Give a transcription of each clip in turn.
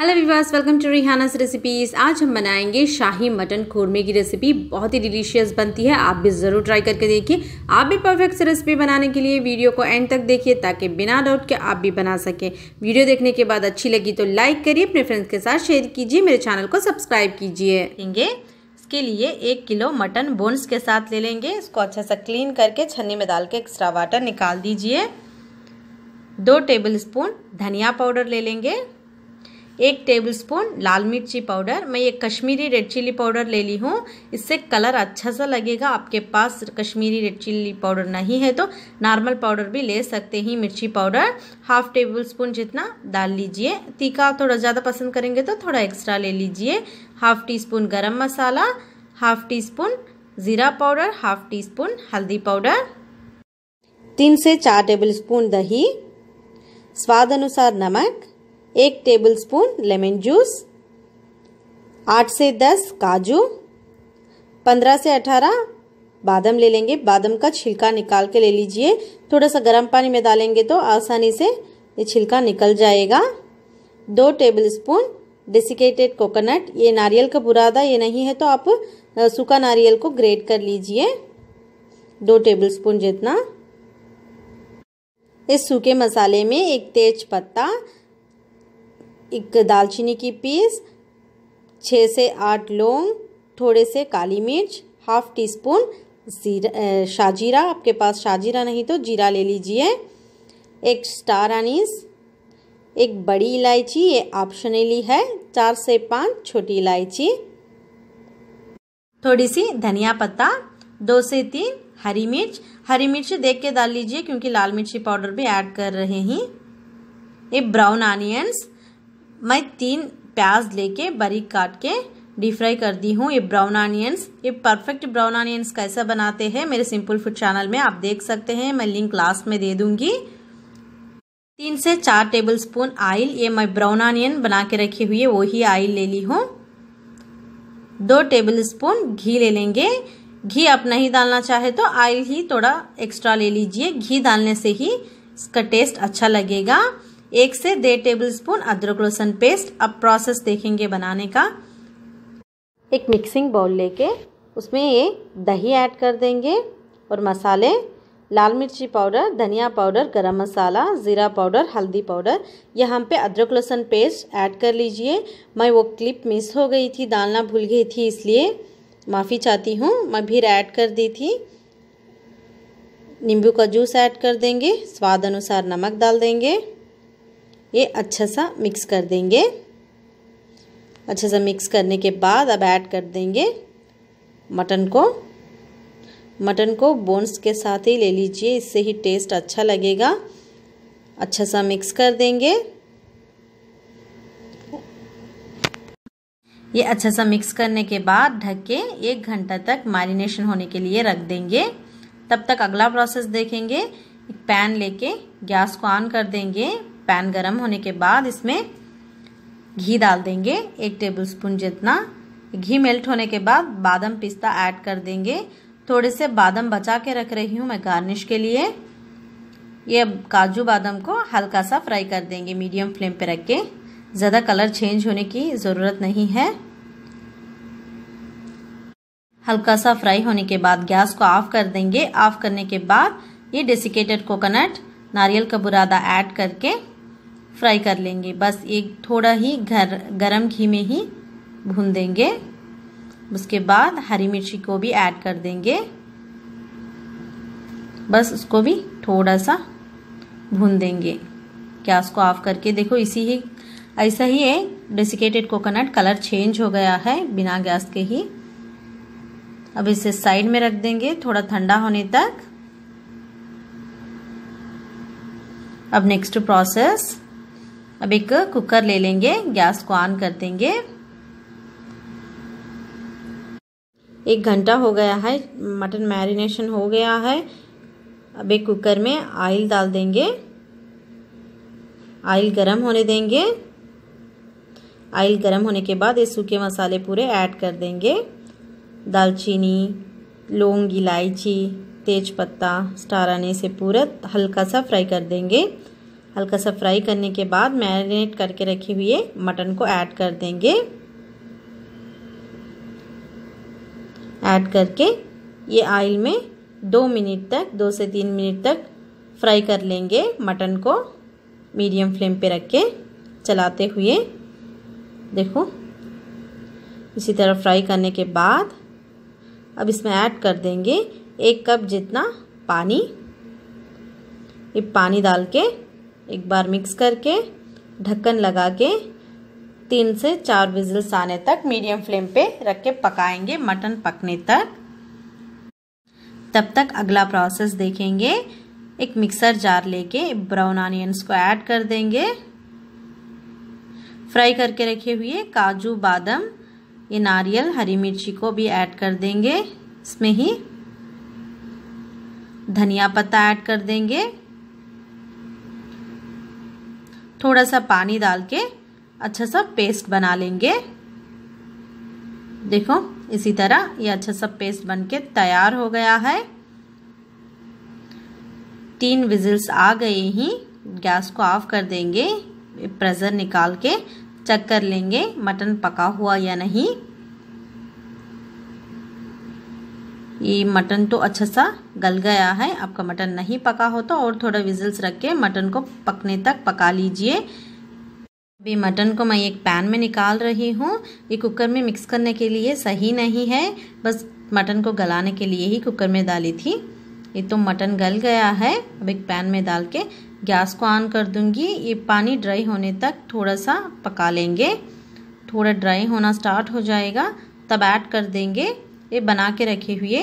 hello विवास welcome to Rihana's recipes आज हम बनाएंगे शाही मटन कूरमे की रेसिपी बहुत ही डिलीशियस बनती है आप भी ज़रूर ट्राई करके देखिए आप भी परफेक्ट से रेसिपी बनाने के लिए वीडियो को एंड तक देखिए ताकि बिना डाउट के आप भी बना सकें वीडियो देखने के बाद अच्छी लगी तो लाइक करिए अपने फ्रेंड्स के साथ शेयर कीजिए मेरे चैनल को सब्सक्राइब कीजिए इसके लिए एक किलो मटन बोन्स के साथ ले लेंगे इसको अच्छा सा क्लीन करके छन्नी में डाल के एक्स्ट्रा वाटर निकाल दीजिए दो टेबल स्पून धनिया पाउडर ले लेंगे एक टेबलस्पून लाल मिर्ची पाउडर मैं ये कश्मीरी रेड चिल्ली पाउडर ले ली हूँ इससे कलर अच्छा सा लगेगा आपके पास कश्मीरी रेड चिल्ली पाउडर नहीं है तो नॉर्मल पाउडर भी ले सकते हैं मिर्ची पाउडर हाफ टेबल स्पून जितना डाल लीजिए तीखा थोड़ा ज़्यादा पसंद करेंगे तो थोड़ा एक्स्ट्रा ले लीजिए हाफ टी स्पून गर्म मसाला हाफ टी स्पून ज़ीरा पाउडर हाफ टी स्पून हल्दी पाउडर तीन से चार टेबल स्पून दही स्वाद अनुसार नमक एक टेबलस्पून लेमन जूस आठ से दस काजू पंद्रह से अठारह बादम ले लेंगे बादम का छिलका निकाल के ले लीजिए थोड़ा सा गर्म पानी में डालेंगे तो आसानी से ये छिलका निकल जाएगा दो टेबलस्पून डेसिकेटेड कोकोनट ये नारियल का बुरादा ये नहीं है तो आप सूखा नारियल को ग्रेट कर लीजिए दो टेबलस्पून जितना इस सूखे मसाले में एक तेज पत्ता एक दालचीनी की पीस छः से आठ लौंग थोड़े से काली मिर्च हाफ टी स्पून जीरा शाजीरा आपके पास शाजीरा नहीं तो जीरा ले लीजिए एक स्टार अनीस एक बड़ी इलायची ये ऑप्शनली है चार से पाँच छोटी इलायची थोड़ी सी धनिया पत्ता दो से तीन हरी मिर्च हरी मिर्च देख के डाल लीजिए क्योंकि लाल मिर्ची पाउडर भी ऐड कर रहे हैं एक ब्राउन आनियंस मैं तीन प्याज लेके बारीक काट के डीप फ्राई कर दी हूँ ये ब्राउन ऑनियंस ये परफेक्ट ब्राउन ऑनियंस कैसा बनाते हैं मेरे सिंपल फूड चैनल में आप देख सकते हैं मैं लिंक लास्ट में दे दूंगी तीन से चार टेबल स्पून आयल ये मैं ब्राउन ऑनियन बना के रखी हुई है वही आयल ले ली हूँ दो टेबल स्पून घी ले लेंगे घी आप नहीं डालना चाहे तो ऑयल ही थोड़ा एक्स्ट्रा ले लीजिए घी डालने से ही इसका टेस्ट अच्छा लगेगा एक से डेढ़ टेबल स्पून अदरक लहसुन पेस्ट अब प्रोसेस देखेंगे बनाने का एक मिक्सिंग बाउल लेके उसमें ये दही ऐड कर देंगे और मसाले लाल मिर्ची पाउडर धनिया पाउडर गरम मसाला ज़ीरा पाउडर हल्दी पाउडर यह हम पे अदरक लहसुन पेस्ट ऐड कर लीजिए मैं वो क्लिप मिस हो गई थी डालना भूल गई थी इसलिए माफ़ी चाहती हूँ मैं फिर ऐड कर दी थी नींबू का जूस ऐड कर देंगे स्वाद अनुसार नमक डाल देंगे ये अच्छा सा मिक्स कर देंगे अच्छे से मिक्स करने के बाद अब ऐड कर देंगे मटन को मटन को बोन्स के साथ ही ले लीजिए इससे ही टेस्ट अच्छा लगेगा अच्छा सा मिक्स कर देंगे ये अच्छा सा मिक्स करने के बाद ढक के एक घंटा तक मैरिनेशन होने के लिए रख देंगे तब तक अगला प्रोसेस देखेंगे एक पैन लेके गैस को ऑन कर देंगे पैन गरम होने के बाद इसमें घी डाल देंगे एक टेबलस्पून जितना घी मेल्ट होने के बाद बादाम पिस्ता ऐड कर देंगे थोड़े से बादाम बचा के रख रही हूँ मैं गार्निश के लिए ये काजू बादाम को हल्का सा फ्राई कर देंगे मीडियम फ्लेम पे रख के ज़्यादा कलर चेंज होने की ज़रूरत नहीं है हल्का सा फ्राई होने के बाद गैस को ऑफ कर देंगे ऑफ करने के बाद ये डेसिकेटेड कोकोनट नारियल का बुरादा ऐड करके फ्राई कर लेंगे बस एक थोड़ा ही घर गरम घी में ही भून देंगे उसके बाद हरी मिर्ची को भी ऐड कर देंगे बस उसको भी थोड़ा सा भून देंगे गैस को ऑफ करके देखो इसी ही ऐसा ही है डेसिकेटेड कोकोनट कलर चेंज हो गया है बिना गैस के ही अब इसे साइड में रख देंगे थोड़ा ठंडा होने तक अब नेक्स्ट प्रोसेस अब एक कुकर ले लेंगे गैस को ऑन कर देंगे एक घंटा हो गया है मटन मैरिनेशन हो गया है अब एक कुकर में आयल डाल देंगे आयल गरम होने देंगे आयल गरम होने के बाद ये सूखे मसाले पूरे ऐड कर देंगे दालचीनी लौंग इलायची तेज पत्ता स्टार आने से पूरा हल्का सा फ्राई कर देंगे हल्का सा फ्राई करने के बाद मैरिनेट करके रखे हुए मटन को ऐड कर देंगे ऐड करके ये आयल में दो मिनट तक दो से तीन मिनट तक फ्राई कर लेंगे मटन को मीडियम फ्लेम पे रख के चलाते हुए देखो इसी तरह फ्राई करने के बाद अब इसमें ऐड कर देंगे एक कप जितना पानी ये पानी डाल के एक बार मिक्स करके ढक्कन लगा के तीन से चार विजल्स आने तक मीडियम फ्लेम पे रख के पकाएंगे मटन पकने तक तब तक अगला प्रोसेस देखेंगे एक मिक्सर जार लेके ब्राउन ऑनियंस को ऐड कर देंगे फ्राई करके रखे हुए काजू बादाम ये नारियल हरी मिर्ची को भी ऐड कर देंगे इसमें ही धनिया पत्ता ऐड कर देंगे थोड़ा सा पानी डाल के अच्छा सा पेस्ट बना लेंगे देखो इसी तरह ये अच्छा सा पेस्ट बन के तैयार हो गया है तीन विजिल्स आ गए ही गैस को ऑफ कर देंगे प्रेशर निकाल के चेक कर लेंगे मटन पका हुआ या नहीं ये मटन तो अच्छा सा गल गया है आपका मटन नहीं पका हो तो और थोड़ा विजल्स रख के मटन को पकने तक पका लीजिए अभी मटन को मैं एक पैन में निकाल रही हूँ ये कुकर में मिक्स करने के लिए सही नहीं है बस मटन को गलाने के लिए ही कुकर में डाली थी ये तो मटन गल गया है अब एक पैन में डाल के गैस को ऑन कर दूँगी ये पानी ड्राई होने तक थोड़ा सा पका लेंगे थोड़ा ड्राई होना स्टार्ट हो जाएगा तब ऐड कर देंगे ये बना के रखे हुए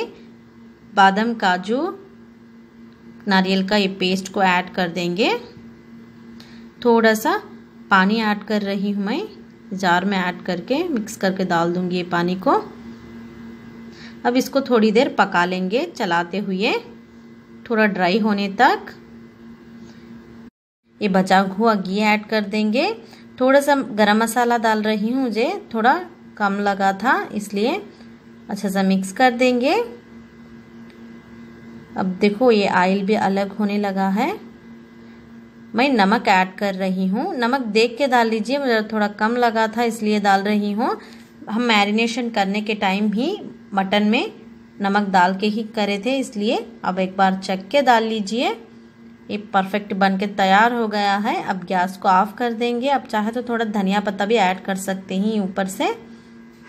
बादाम काजू नारियल का ये पेस्ट को ऐड कर देंगे थोड़ा सा पानी ऐड कर रही हूँ मैं जार में ऐड करके मिक्स करके डाल दूंगी ये पानी को अब इसको थोड़ी देर पका लेंगे चलाते हुए थोड़ा ड्राई होने तक ये बचा हुआ घी ऐड कर देंगे थोड़ा सा गरम मसाला डाल रही हूँ मुझे थोड़ा कम लगा था इसलिए अच्छा सा मिक्स कर देंगे अब देखो ये आयल भी अलग होने लगा है मैं नमक ऐड कर रही हूँ नमक देख के डाल लीजिए मुझे थोड़ा कम लगा था इसलिए डाल रही हूँ हम मैरिनेशन करने के टाइम ही मटन में नमक डाल के ही करे थे इसलिए अब एक बार चक के डाल लीजिए ये परफेक्ट बन के तैयार हो गया है अब गैस को ऑफ कर देंगे अब चाहे तो थोड़ा धनिया पत्ता भी ऐड कर सकते हैं ऊपर से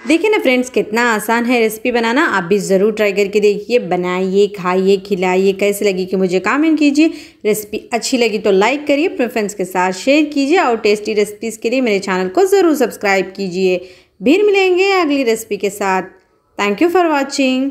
देखिए ना फ्रेंड्स कितना आसान है रेसिपी बनाना आप भी ज़रूर ट्राई करके देखिए बनाइए खाइए खिलाइए कैसे लगी कि मुझे कमेंट कीजिए रेसिपी अच्छी लगी तो लाइक करिए अपने फ्रेंड्स के साथ शेयर कीजिए और टेस्टी रेसिपीज़ के लिए मेरे चैनल को ज़रूर सब्सक्राइब कीजिए फिर मिलेंगे अगली रेसिपी के साथ थैंक यू फॉर वॉचिंग